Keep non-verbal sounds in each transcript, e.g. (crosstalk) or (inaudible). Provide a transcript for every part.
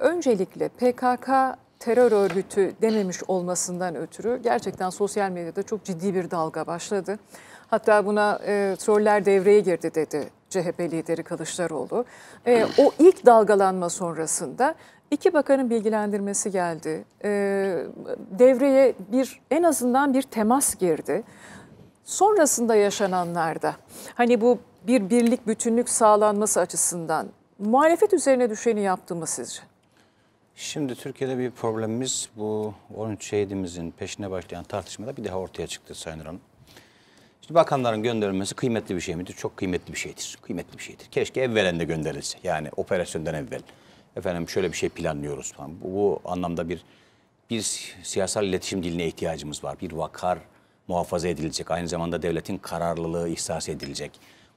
Öncelikle PKK terör örgütü dememiş olmasından ötürü gerçekten sosyal medyada çok ciddi bir dalga başladı. Hatta buna e, troller devreye girdi dedi CHP lideri Kılıçdaroğlu. E, o ilk dalgalanma sonrasında iki bakanın bilgilendirmesi geldi. E, devreye bir en azından bir temas girdi. Sonrasında yaşananlarda hani bu bir birlik bütünlük sağlanması açısından muhalefet üzerine düşeni yaptı mı sizce? Şimdi Türkiye'de bir problemimiz bu 13 şehidimizin peşine başlayan tartışmada bir daha ortaya çıktı Sayın Hanım. Şimdi bakanların gönderilmesi kıymetli bir şey midir? Çok kıymetli bir şeydir. Kıymetli bir şeydir. Keşke evvelen de gönderilse. Yani operasyondan evvel. Efendim şöyle bir şey planlıyoruz falan. Bu, bu anlamda bir bir siyasal iletişim diline ihtiyacımız var. Bir vakar muhafaza edilecek. Aynı zamanda devletin kararlılığı ihsas edilecek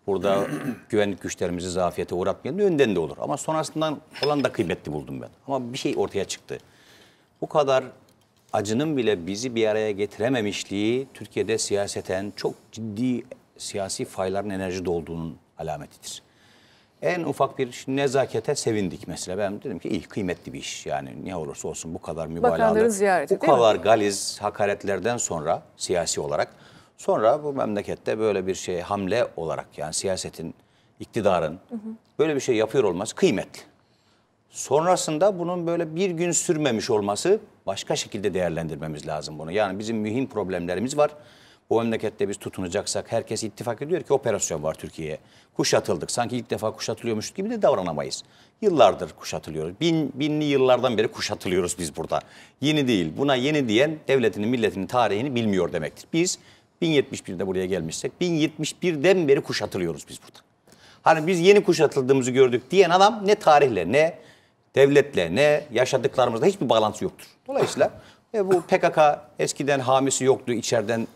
Burada (clears throat) güvenlik güçlerimizi zafiyete uğratmayalım önden de olur. Ama sonrasından olan da kıymetli buldum ben. Ama bir şey ortaya çıktı. Bu kadar acının bile bizi bir araya getirememişliği Türkiye'de siyaseten çok ciddi siyasi fayların enerji dolduğunun alametidir. En ufak bir nezakete sevindik mesela. Ben dedim ki iyi kıymetli bir iş yani ne olursa olsun bu kadar mübalağalı, bu kadar mi? galiz hakaretlerden sonra siyasi olarak Sonra bu memlekette böyle bir şey hamle olarak yani siyasetin, iktidarın hı hı. böyle bir şey yapıyor olması kıymetli. Sonrasında bunun böyle bir gün sürmemiş olması başka şekilde değerlendirmemiz lazım bunu. Yani bizim mühim problemlerimiz var. Bu memlekette biz tutunacaksak herkes ittifak ediyor ki operasyon var Türkiye'ye. Kuşatıldık. Sanki ilk defa kuşatılıyormuş gibi de davranamayız. Yıllardır kuşatılıyoruz. Bin, binli yıllardan beri kuşatılıyoruz biz burada. Yeni değil. Buna yeni diyen devletinin, milletinin tarihini bilmiyor demektir. Biz 1071'de buraya gelmişsek 1071'den beri kuşatılıyoruz biz burada. Hani biz yeni kuşatıldığımızı gördük diyen adam ne tarihle ne devletle ne yaşadıklarımızla hiçbir bağlantısı yoktur. Dolayısıyla e, bu PKK eskiden hamisi yoktu içeriden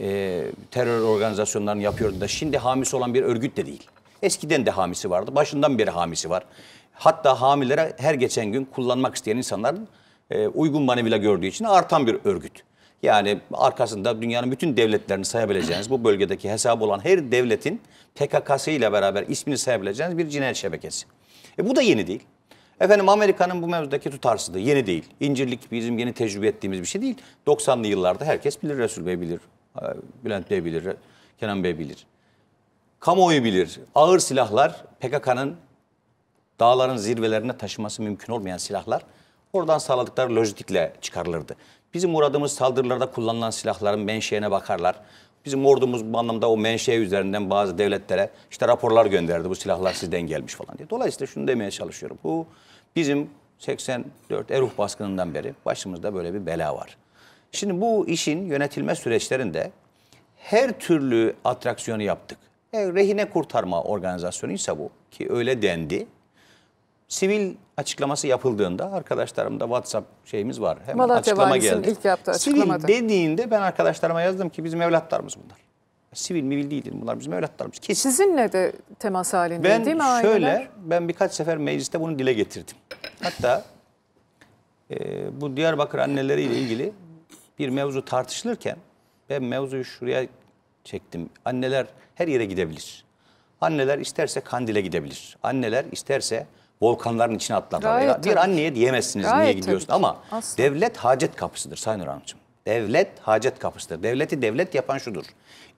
e, terör organizasyonlarını yapıyordu da şimdi hamisi olan bir örgüt de değil. Eskiden de hamisi vardı. Başından beri hamisi var. Hatta hamilere her geçen gün kullanmak isteyen insanların e, uygun manevra gördüğü için artan bir örgüt. Yani arkasında dünyanın bütün devletlerini sayabileceğiniz bu bölgedeki hesabı olan her devletin PKK'sı ile beraber ismini sayabileceğiniz bir cinayet şebekesi. E bu da yeni değil. Efendim Amerika'nın bu mevzudaki tutarsızlığı yeni değil. İncirlik bizim yeni tecrübe ettiğimiz bir şey değil. 90'lı yıllarda herkes bilir, Resul Bey bilir, e, Bülent Bey bilir, Kenan Bey bilir. Kamuoyu bilir. Ağır silahlar PKK'nın dağların zirvelerine taşıması mümkün olmayan silahlar Oradan sağladıkları lojistikle çıkarılırdı. Bizim uğradığımız saldırılarda kullanılan silahların menşeine bakarlar. Bizim ordumuz bu anlamda o menşe üzerinden bazı devletlere işte raporlar gönderdi. Bu silahlar sizden gelmiş falan diye. Dolayısıyla şunu demeye çalışıyorum. Bu bizim 84 Eruh baskınından beri başımızda böyle bir bela var. Şimdi bu işin yönetilme süreçlerinde her türlü atraksiyonu yaptık. E, rehine kurtarma Organizasyonu ise bu ki öyle dendi sivil açıklaması yapıldığında arkadaşlarım da WhatsApp şeyimiz var. Hemen Malatya açıklama geldi. ilk yaptığı açıklamada. Sivil dediğinde ben arkadaşlarıma yazdım ki bizim evlatlarımız bunlar. Sivil mivil değil bunlar bizim evlatlarımız. Kesin. Sizinle de temas halinde Ben değil mi aileler? şöyle ben birkaç sefer mecliste bunu dile getirdim. Hatta e, bu Diyarbakır anneleriyle ilgili bir mevzu tartışılırken ben mevzuyu şuraya çektim. Anneler her yere gidebilir. Anneler isterse Kandil'e gidebilir. Anneler isterse volkanların içine atlarlar. Gayet bir tabii. anneye diyemezsiniz Gayet niye gidiyorsun ama Aslında. devlet hacet kapısıdır Sayın Hanımcığım. Devlet hacet kapısıdır. Devleti devlet yapan şudur.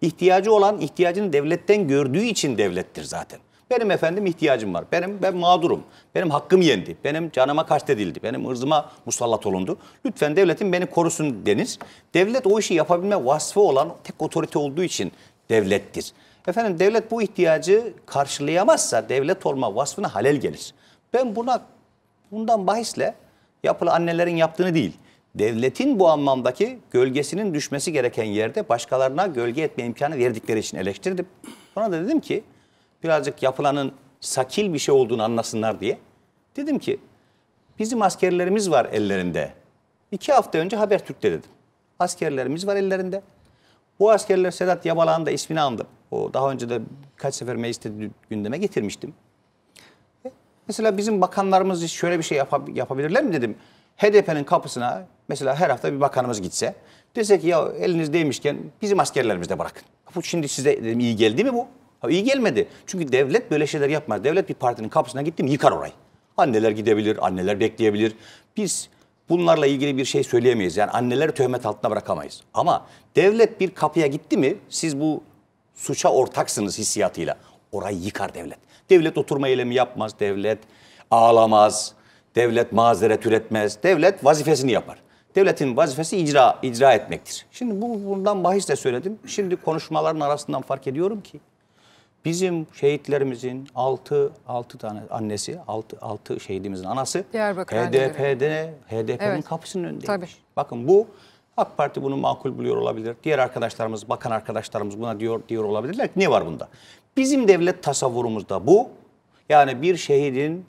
İhtiyacı olan ihtiyacını devletten gördüğü için devlettir zaten. Benim efendim ihtiyacım var. Benim ben mağdurum. Benim hakkım yendi. Benim canıma kastedildi. Benim ırzıma musallat olundu. Lütfen devletin beni korusun deniz. Devlet o işi yapabilme vasfı olan tek otorite olduğu için devlettir. Efendim devlet bu ihtiyacı karşılayamazsa devlet olma vasfına halel gelir. Ben buna bundan bahisle yapılı annelerin yaptığını değil, devletin bu anlamdaki gölgesinin düşmesi gereken yerde başkalarına gölge etme imkanı verdikleri için eleştirdim. Sonra da dedim ki birazcık yapılanın sakil bir şey olduğunu anlasınlar diye. Dedim ki bizim askerlerimiz var ellerinde. İki hafta önce Habertürk'te dedim. Askerlerimiz var ellerinde. Bu askerler Sedat Yabalan'ın da ismini andım. O daha önce de kaç sefer mecliste gündeme getirmiştim. Mesela bizim bakanlarımız şöyle bir şey yap- yapabilirler mi dedim. HDP'nin kapısına mesela her hafta bir bakanımız gitse dese ki ya eliniz değmişken bizim askerlerimizi de bırakın. Bu şimdi size dedim, iyi geldi mi bu? Ha, iyi gelmedi. Çünkü devlet böyle şeyler yapmaz. Devlet bir partinin kapısına gitti mi yıkar orayı. Anneler gidebilir, anneler bekleyebilir. Biz bunlarla ilgili bir şey söyleyemeyiz. Yani anneleri töhmet altına bırakamayız. Ama devlet bir kapıya gitti mi siz bu suça ortaksınız hissiyatıyla. Orayı yıkar devlet. Devlet oturma eylemi yapmaz, devlet ağlamaz, devlet mazeret üretmez, devlet vazifesini yapar. Devletin vazifesi icra icra etmektir. Şimdi bu bundan bahis de söyledim. Şimdi konuşmaların arasından fark ediyorum ki bizim şehitlerimizin 6 6 tane annesi, 6 6 şehidimizin anası HDP'de HDP'nin evet. kapısının önünde. Tabii. Bakın bu AK Parti bunu makul buluyor olabilir. Diğer arkadaşlarımız, bakan arkadaşlarımız buna diyor diyor olabilirler. Ne var bunda? Bizim devlet tasavvurumuzda bu. Yani bir şehidin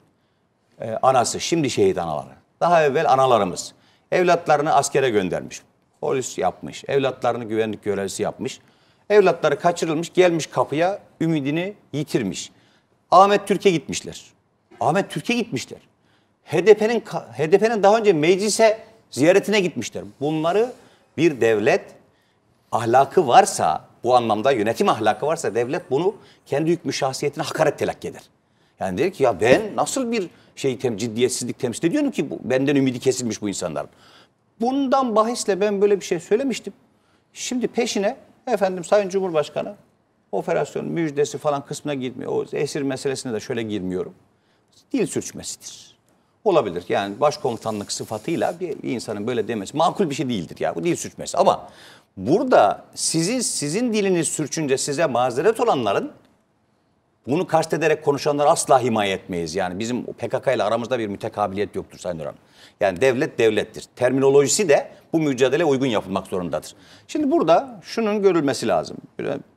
e, anası, şimdi şehit anaları. Daha evvel analarımız evlatlarını askere göndermiş. Polis yapmış, evlatlarını güvenlik görevlisi yapmış. Evlatları kaçırılmış, gelmiş kapıya ümidini yitirmiş. Ahmet Türk'e gitmişler. Ahmet Türk'e gitmişler. HDP'nin HDP'nin daha önce meclise ziyaretine gitmişler. Bunları bir devlet ahlakı varsa bu anlamda yönetim ahlakı varsa devlet bunu kendi yük müşahsiyetine hakaret telakki eder. Yani der ki ya ben nasıl bir şey tem ciddiyetsizlik temsil ediyorum ki bu, benden ümidi kesilmiş bu insanların. Bundan bahisle ben böyle bir şey söylemiştim. Şimdi peşine efendim Sayın Cumhurbaşkanı operasyon müjdesi falan kısmına girmiyor. O esir meselesine de şöyle girmiyorum. Dil sürçmesidir olabilir. Yani başkomutanlık sıfatıyla bir, bir insanın böyle demesi makul bir şey değildir. ya bu dil sürçmesi. Ama burada sizin sizin diliniz sürçünce size mazeret olanların bunu kastederek konuşanları asla himaye etmeyiz. Yani bizim PKK ile aramızda bir mütekabiliyet yoktur Sayın Duran. Yani devlet devlettir. Terminolojisi de bu mücadele uygun yapılmak zorundadır. Şimdi burada şunun görülmesi lazım.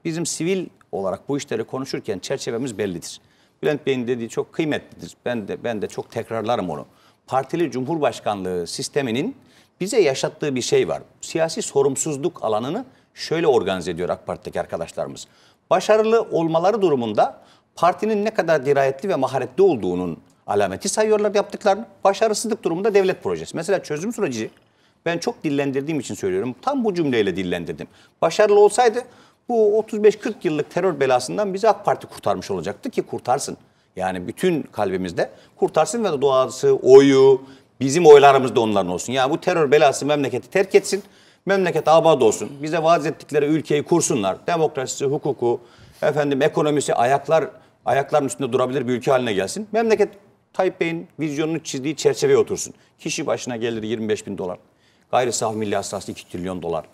Bizim sivil olarak bu işleri konuşurken çerçevemiz bellidir. Bülent Bey'in dediği çok kıymetlidir. Ben de ben de çok tekrarlarım onu. Partili Cumhurbaşkanlığı sisteminin bize yaşattığı bir şey var. Siyasi sorumsuzluk alanını şöyle organize ediyor AK Parti'deki arkadaşlarımız. Başarılı olmaları durumunda partinin ne kadar dirayetli ve maharetli olduğunun alameti sayıyorlar yaptıklarını. Başarısızlık durumunda devlet projesi. Mesela çözüm süreci ben çok dillendirdiğim için söylüyorum. Tam bu cümleyle dillendirdim. Başarılı olsaydı bu 35-40 yıllık terör belasından bizi AK Parti kurtarmış olacaktı ki kurtarsın. Yani bütün kalbimizde kurtarsın ve doğası, oyu, bizim oylarımız da onların olsun. Yani bu terör belası memleketi terk etsin, memleket abad olsun. Bize vaat ettikleri ülkeyi kursunlar. Demokrasisi, hukuku, efendim ekonomisi ayaklar ayakların üstünde durabilir bir ülke haline gelsin. Memleket Tayyip Bey'in vizyonunu çizdiği çerçeveye otursun. Kişi başına geliri 25 bin dolar. Gayri safi milli hasılası 2 trilyon dolar.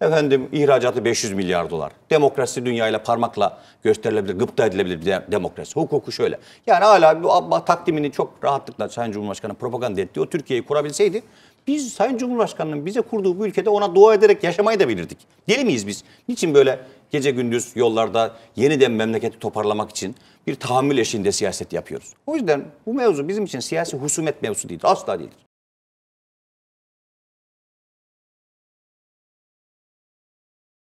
Efendim ihracatı 500 milyar dolar. Demokrasi dünyayla parmakla gösterilebilir, gıpta edilebilir bir demokrasi. Hukuku şöyle. Yani hala bu Abba takdimini çok rahatlıkla Sayın Cumhurbaşkanı propaganda etti. O Türkiye'yi kurabilseydi biz Sayın Cumhurbaşkanı'nın bize kurduğu bu ülkede ona dua ederek yaşamayı da bilirdik. Deli miyiz biz? Niçin böyle gece gündüz yollarda yeniden memleketi toparlamak için bir tahammül eşiğinde siyaset yapıyoruz? O yüzden bu mevzu bizim için siyasi husumet mevzu değildir. Asla değildir.